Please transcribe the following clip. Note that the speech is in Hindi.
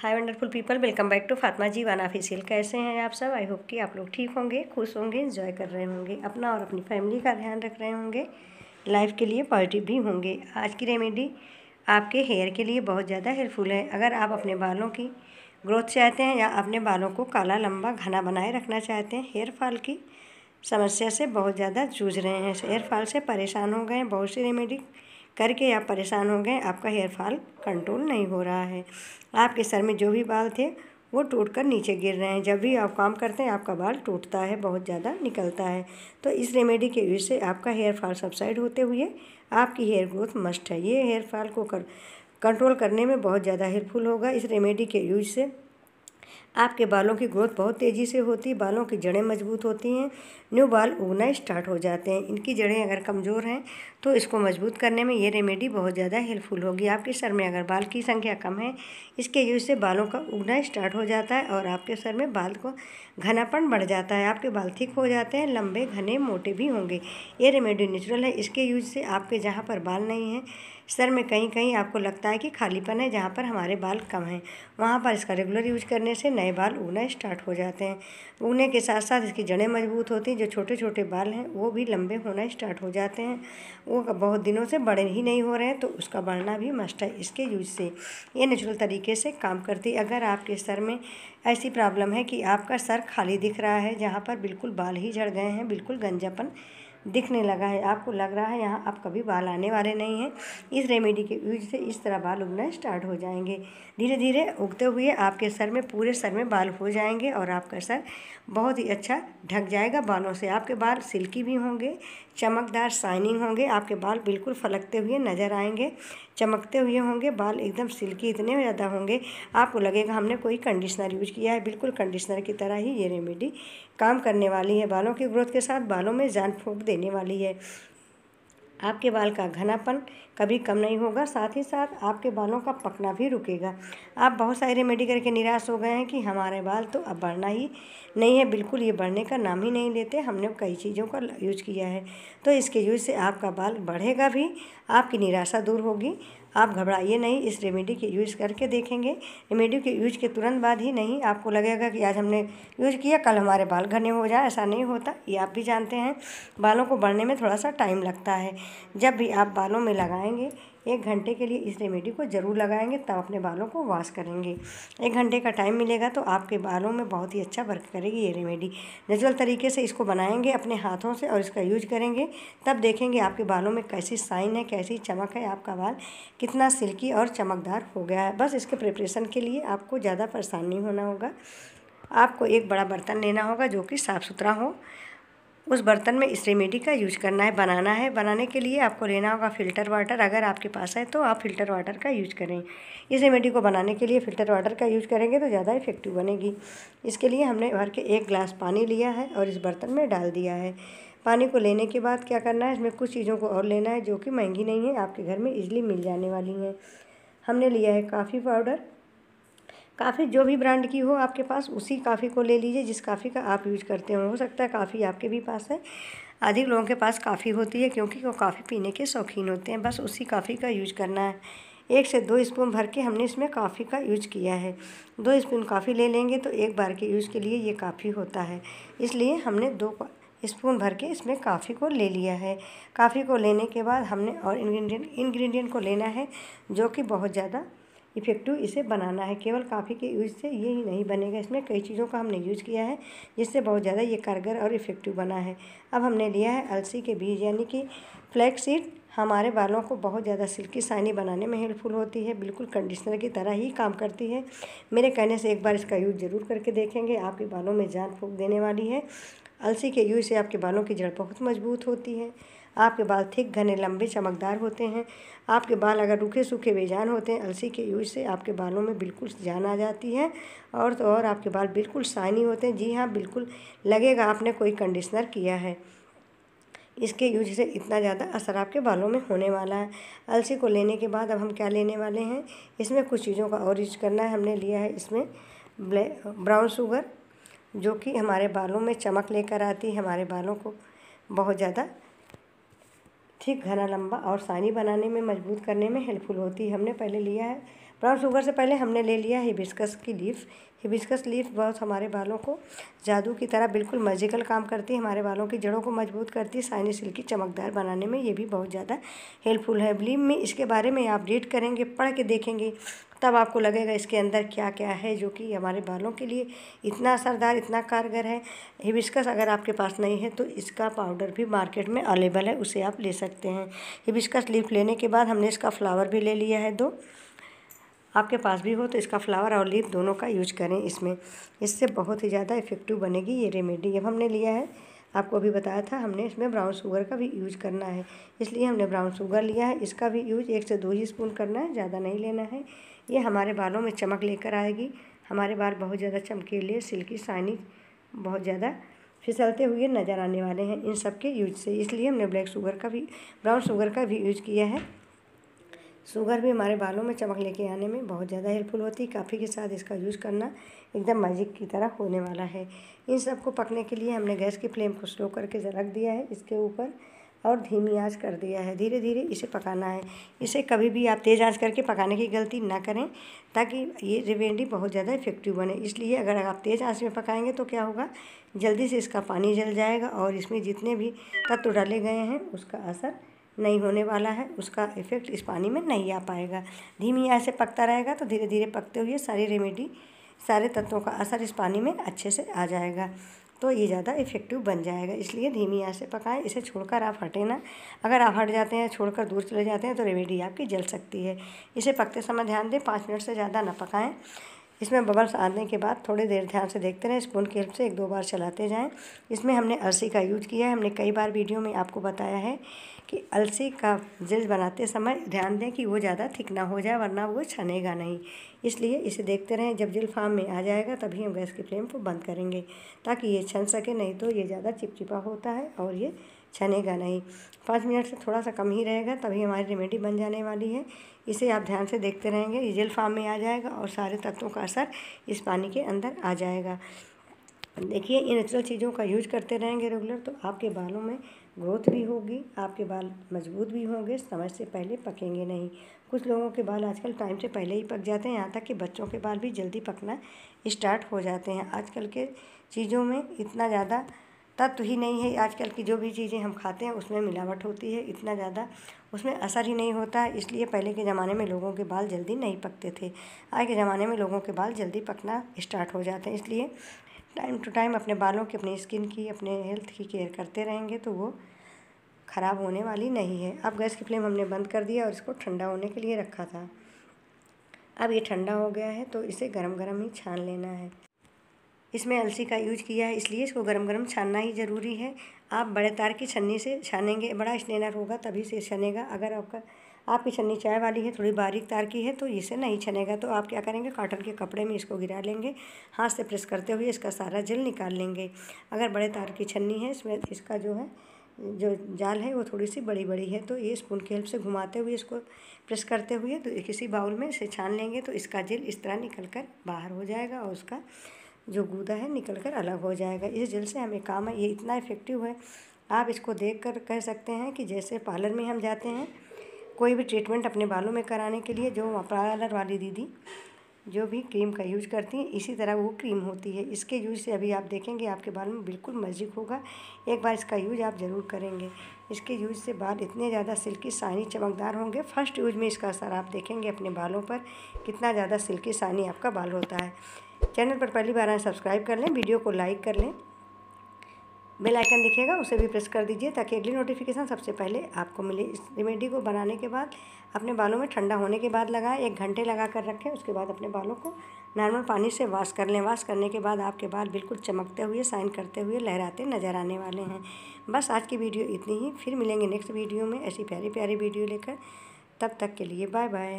hi wonderful people welcome back to Fatma ji wanna facial कैसे हैं आप सब आई होप कि आप लोग ठीक होंगे खुश होंगे इन्जॉय कर रहे होंगे अपना और अपनी फैमिली का ध्यान रख रहे होंगे लाइफ के लिए पॉजिटिव भी होंगे आज की रेमेडी आपके हेयर के लिए बहुत ज़्यादा हेल्पफुल है अगर आप अपने बालों की ग्रोथ चाहते हैं या अपने बालों को काला लंबा घना बनाए रखना चाहते हैं हेयर फॉल की समस्या से बहुत ज़्यादा जूझ रहे हैं हेयर फॉल से परेशान हो गए हैं बहुत सी रेमेडी करके आप परेशान हो गए आपका हेयर फॉल कंट्रोल नहीं हो रहा है आपके सर में जो भी बाल थे वो टूट कर नीचे गिर रहे हैं जब भी आप काम करते हैं आपका बाल टूटता है बहुत ज़्यादा निकलता है तो इस रेमेडी के यूज से आपका हेयर फॉल सबसाइड होते हुए आपकी हेयर ग्रोथ मस्ट है ये हेयर फॉल को कर कंट्रोल करने में बहुत ज़्यादा हेल्पफुल होगा इस रेमेडी के यूज से आपके बालों की ग्रोथ बहुत तेज़ी से होती है बालों की जड़ें मजबूत होती हैं न्यू बाल उगना स्टार्ट हो जाते हैं इनकी जड़ें अगर कमज़ोर हैं तो इसको मजबूत करने में ये रेमेडी बहुत ज़्यादा हेल्पफुल होगी आपके सर में अगर बाल की संख्या कम है इसके यूज से बालों का उगना स्टार्ट हो जाता है और आपके सर में बाल को घनापन बढ़ जाता है आपके बाल थिक हो जाते हैं लंबे घने मोटे भी होंगे ये रेमेडी नेचुरल है इसके यूज से आपके जहाँ पर बाल नहीं हैं सर में कहीं कहीं आपको लगता है कि खालीपन है जहाँ पर हमारे बाल कम हैं वहाँ पर इसका रेगुलर यूज करने से नए बाल उगना स्टार्ट हो जाते हैं उगने के साथ साथ इसकी जड़ें मजबूत होती हैं जो छोटे छोटे बाल हैं वो भी लंबे होना स्टार्ट हो जाते हैं वो बहुत दिनों से बड़े ही नहीं हो रहे हैं तो उसका बढ़ना भी मस्ट है इसके यूज से ये नेचुरल तरीके से काम करती है अगर आपके सर में ऐसी प्रॉब्लम है कि आपका सर खाली दिख रहा है जहाँ पर बिल्कुल बाल ही झड़ गए हैं बिल्कुल गंजापन दिखने लगा है आपको लग रहा है यहाँ आप कभी बाल आने वाले नहीं हैं इस रेमेडी के यूज से इस तरह बाल उगना स्टार्ट हो जाएंगे धीरे धीरे उगते हुए आपके सर में पूरे सर में बाल हो जाएंगे और आपका सर बहुत ही अच्छा ढक जाएगा बालों से आपके बाल सिल्की भी होंगे चमकदार शाइनिंग होंगे आपके बाल बिल्कुल फलकते हुए नज़र आएंगे चमकते हुए होंगे बाल एकदम सिल्की इतने ज़्यादा होंगे आपको लगेगा हमने कोई कंडीशनर यूज किया है बिल्कुल कंडीशनर की तरह ही ये रेमेडी काम करने वाली है बालों की ग्रोथ के साथ बालों में जान फूक दे देने वाली है आपके बाल का घनापन कभी कम नहीं होगा साथ ही साथ आपके बालों का पकना भी रुकेगा आप बहुत सारे रेमेडी करके निराश हो गए हैं कि हमारे बाल तो अब बढ़ना ही नहीं है बिल्कुल ये बढ़ने का नाम ही नहीं लेते हमने कई चीज़ों का यूज किया है तो इसके यूज से आपका बाल बढ़ेगा भी आपकी निराशा दूर होगी आप घबराइए नहीं इस रेमेडी के यूज करके देखेंगे रेमेडी के यूज के तुरंत बाद ही नहीं आपको लगेगा कि आज हमने यूज किया कल हमारे बाल घने हो जाए ऐसा नहीं होता ये आप भी जानते हैं बालों को बढ़ने में थोड़ा सा टाइम लगता है जब भी आप बालों में लगाएँ लगाएंगे एक घंटे के लिए इस रेमेडी को ज़रूर लगाएंगे तब अपने बालों को वॉश करेंगे एक घंटे का टाइम मिलेगा तो आपके बालों में बहुत ही अच्छा वर्क करेगी ये रेमेडी नेचुरल तरीके से इसको बनाएंगे अपने हाथों से और इसका यूज करेंगे तब देखेंगे आपके बालों में कैसी साइन है कैसी चमक है आपका बाल कितना सिल्की और चमकदार हो गया है बस इसके प्रिपरेशन के लिए आपको ज़्यादा परेशान नहीं होना होगा आपको एक बड़ा बर्तन लेना होगा जो कि साफ़ सुथरा हो उस बर्तन में इस रेमेडी का यूज करना है बनाना है बनाने के लिए आपको लेना होगा फ़िल्टर वाटर अगर आपके पास है तो आप फ़िल्टर वाटर का यूज करें इस रेमेडी को बनाने के लिए फ़िल्टर वाटर का यूज करेंगे तो ज़्यादा इफ़ेक्टिव बनेगी इसके लिए हमने भर के एक ग्लास पानी लिया है और इस बर्तन में डाल दिया है पानी को लेने के बाद क्या करना है इसमें कुछ चीज़ों को और लेना है जो कि महंगी नहीं है आपके घर में इजली मिल जाने वाली हैं हमने लिया है काफ़ी पाउडर काफ़ी जो भी ब्रांड की हो आपके पास उसी काफ़ी को ले लीजिए जिस काफ़ी का आप यूज करते हो हो सकता है काफ़ी आपके भी पास है अधिक लोगों के पास काफ़ी होती है क्योंकि वो काफ़ी पीने के शौकीन होते हैं बस उसी काफ़ी का यूज करना है एक से दो स्पून भर के हमने इसमें काफ़ी का यूज किया है दो स्पून काफ़ी ले लेंगे तो एक बार के यूज़ के लिए ये काफ़ी होता है इसलिए हमने दो स्पून भर के इसमें काफ़ी को ले लिया है काफ़ी को लेने के बाद हमने और इंग्रेडिएंट इंग्रेडिएंट को लेना है जो कि बहुत ज़्यादा इफेक्टिव इसे बनाना है केवल काफ़ी के यूज से ये ही नहीं बनेगा इसमें कई चीज़ों का हमने यूज किया है जिससे बहुत ज़्यादा ये कारगर और इफेक्टिव बना है अब हमने लिया है अलसी के बीज यानी कि फ्लैक्स सीड हमारे बालों को बहुत ज़्यादा सिल्की साइनी बनाने में हेल्पफुल होती है बिल्कुल कंडीशनर की तरह ही काम करती है मेरे कहने से एक बार इसका यूज़ ज़रूर करके देखेंगे आपके बालों में जान फूक देने वाली है अलसी के यूज से आपके बालों की जड़ बहुत मजबूत होती है आपके बाल थिक घने लंबे चमकदार होते हैं आपके बाल अगर रूखे सूखे बेजान होते हैं अलसी के यूज से आपके बालों में बिल्कुल जान आ जाती है और तो और आपके बाल बिल्कुल शाइनी होते हैं जी हाँ बिल्कुल लगेगा आपने कोई कंडीशनर किया है इसके यूज से इतना ज़्यादा असर आपके बालों में होने वाला है अलसी को लेने के बाद अब हम क्या लेने वाले हैं इसमें कुछ चीज़ों का और यूज करना है हमने लिया है इसमें ब्लैक ब्राउन शुगर जो कि हमारे बालों में चमक लेकर आती है हमारे बालों को बहुत ज़्यादा ठीक घना लंबा और सानी बनाने में मजबूत करने में हेल्पफुल होती है हमने पहले लिया है ब्राउन शुगर से पहले हमने ले लिया है हिबिस्कस की लीफ हिबिस्कस लीफ बहुत हमारे बालों को जादू की तरह बिल्कुल मैजिकल काम करती है हमारे बालों की जड़ों को मजबूत करती है साइनी सिल्की चमकदार बनाने में ये भी बहुत ज़्यादा हेल्पफुल है ब्लीम में इसके बारे में आप रीड करेंगे पढ़ के देखेंगे तब आपको लगेगा इसके अंदर क्या क्या है जो कि हमारे बालों के लिए इतना असरदार इतना कारगर है हिबिस्कस अगर आपके पास नहीं है तो इसका पाउडर भी मार्केट में अवेलेबल है उसे आप ले सकते हैं हिबिस्कस लीफ लेने के बाद हमने इसका फ्लावर भी ले लिया है दो आपके पास भी हो तो इसका फ्लावर और लीफ दोनों का यूज करें इसमें इससे बहुत ही ज़्यादा इफ़ेक्टिव बनेगी ये रेमेडी अब हमने लिया है आपको अभी बताया था हमने इसमें ब्राउन शुगर का भी यूज करना है इसलिए हमने ब्राउन शुगर लिया है इसका भी यूज एक से दो ही स्पून करना है ज़्यादा नहीं लेना है ये हमारे बालों में चमक लेकर आएगी हमारे बाल बहुत ज़्यादा चमकीले सिल्की साइनिक बहुत ज़्यादा फिसलते हुए नज़र आने वाले हैं इन सब के यूज से इसलिए हमने ब्लैक शुगर का भी ब्राउन शुगर का भी यूज किया है शुगर भी हमारे बालों में चमक लेके आने में बहुत ज़्यादा हेल्पफुल होती है काफ़ी के साथ इसका यूज़ करना एकदम मैजिक की तरह होने वाला है इन सब को पकने के लिए हमने गैस की फ्लेम को स्लो करके रख दिया है इसके ऊपर और धीमी आंच कर दिया है धीरे धीरे इसे पकाना है इसे कभी भी आप तेज़ आंच करके पकाने की गलती ना करें ताकि ये रेवेंडी बहुत ज़्यादा इफेक्टिव बने इसलिए अगर आप तेज़ आंच में पकाएंगे तो क्या होगा जल्दी से इसका पानी जल जाएगा और इसमें जितने भी तत्व डाले गए हैं उसका असर नहीं होने वाला है उसका इफ़ेक्ट इस पानी में नहीं आ पाएगा धीमी आँच से पकता रहेगा तो धीरे धीरे पकते हुए सारी रेमेडी सारे तत्वों का असर इस पानी में अच्छे से आ जाएगा तो ये ज़्यादा इफेक्टिव बन जाएगा इसलिए धीमी आँच से पकाएं इसे छोड़कर आप हटें ना अगर आप हट जाते हैं छोड़कर दूर चले जाते हैं तो रेमेडी आपकी जल सकती है इसे पकते समय ध्यान दें पाँच मिनट से ज़्यादा ना पकाएं इसमें बबल्स आने के बाद थोड़ी देर ध्यान से देखते रहें स्पून की हेल्प से एक दो बार चलाते जाएं इसमें हमने अलसी का यूज किया है हमने कई बार वीडियो में आपको बताया है कि अलसी का जिल्स बनाते समय ध्यान दें कि वो ज़्यादा थिक ना हो जाए वरना वो छनेगा नहीं इसलिए इसे देखते रहें जब जल फार्म में आ जाएगा तभी हम गैस की फ्लेम को बंद करेंगे ताकि ये छन सके नहीं तो ये ज़्यादा चिपचिपा होता है और ये छनेगा नहीं पाँच मिनट से थोड़ा सा कम ही रहेगा तभी हमारी रेमेडी बन जाने वाली है इसे आप ध्यान से देखते रहेंगे ये जेल फार्म में आ जाएगा और सारे तत्वों का असर इस पानी के अंदर आ जाएगा देखिए इन नेचुरल चीज़ों का यूज करते रहेंगे रेगुलर तो आपके बालों में ग्रोथ भी होगी आपके बाल मजबूत भी होंगे समय से पहले पकेंगे नहीं कुछ लोगों के बाल आजकल टाइम से पहले ही पक जाते हैं यहाँ तक कि बच्चों के बाल भी जल्दी पकना स्टार्ट हो जाते हैं आजकल के चीज़ों में इतना ज़्यादा तत्व ही नहीं है आजकल की जो भी चीज़ें हम खाते हैं उसमें मिलावट होती है इतना ज़्यादा उसमें असर ही नहीं होता है इसलिए पहले के ज़माने में लोगों के बाल जल्दी नहीं पकते थे आज के ज़माने में लोगों के बाल जल्दी पकना स्टार्ट हो जाते हैं इसलिए टाइम टू टाइम अपने बालों की अपनी स्किन की अपने हेल्थ की केयर करते रहेंगे तो वो ख़राब होने वाली नहीं है अब गैस की फ्लेम हमने बंद कर दिया और इसको ठंडा होने के लिए रखा था अब ये ठंडा हो गया है तो इसे गरम गरम ही छान लेना है इसमें अलसी का यूज किया है इसलिए इसको गरम गरम छानना ही ज़रूरी है आप बड़े तार की छन्नी से छानेंगे बड़ा स्टेनर होगा तभी से छनेगा अगर आपका आपकी छन्नी चाय वाली है थोड़ी बारीक तार की है तो इसे नहीं छनेगा तो आप क्या करेंगे काटन के कपड़े में इसको गिरा लेंगे हाथ से प्रेस करते हुए इसका सारा जल निकाल लेंगे अगर बड़े तार की छन्नी है इसमें इसका जो है जो जाल है वो थोड़ी सी बड़ी बड़ी है तो ये स्पून की हेल्प से घुमाते हुए इसको प्रेस करते हुए तो किसी बाउल में इसे छान लेंगे तो इसका जेल इस तरह निकल कर बाहर हो जाएगा और उसका जो गूदा है निकल कर अलग हो जाएगा इस जेल से हमें काम है ये इतना इफ़ेक्टिव है आप इसको देख कर कह सकते हैं कि जैसे पार्लर में हम जाते हैं कोई भी ट्रीटमेंट अपने बालों में कराने के लिए जो पार्लर वाली दीदी जो भी क्रीम का यूज करती हैं इसी तरह वो क्रीम होती है इसके यूज से अभी आप देखेंगे आपके बाल में बिल्कुल मैजिक होगा एक बार इसका यूज आप ज़रूर करेंगे इसके यूज से बाल इतने ज़्यादा सिल्की सानी चमकदार होंगे फर्स्ट यूज में इसका असर आप देखेंगे अपने बालों पर कितना ज़्यादा सिल्की सानी आपका बाल होता है चैनल पर पहली बार आए सब्सक्राइब कर लें वीडियो को लाइक कर लें बेल आइकन दिखेगा उसे भी प्रेस कर दीजिए ताकि अगली नोटिफिकेशन सबसे पहले आपको मिले इस रेमेडी को बनाने के बाद अपने बालों में ठंडा होने के बाद लगाएं एक घंटे लगा कर रखें उसके बाद अपने बालों को नॉर्मल पानी से वॉश कर लें वाश करने के बाद आपके बाल बिल्कुल चमकते हुए साइन करते हुए लहराते नज़र आने वाले हैं बस आज की वीडियो इतनी ही फिर मिलेंगे नेक्स्ट वीडियो में ऐसी प्यारी प्यारी वीडियो लेकर तब तक के लिए बाय बाय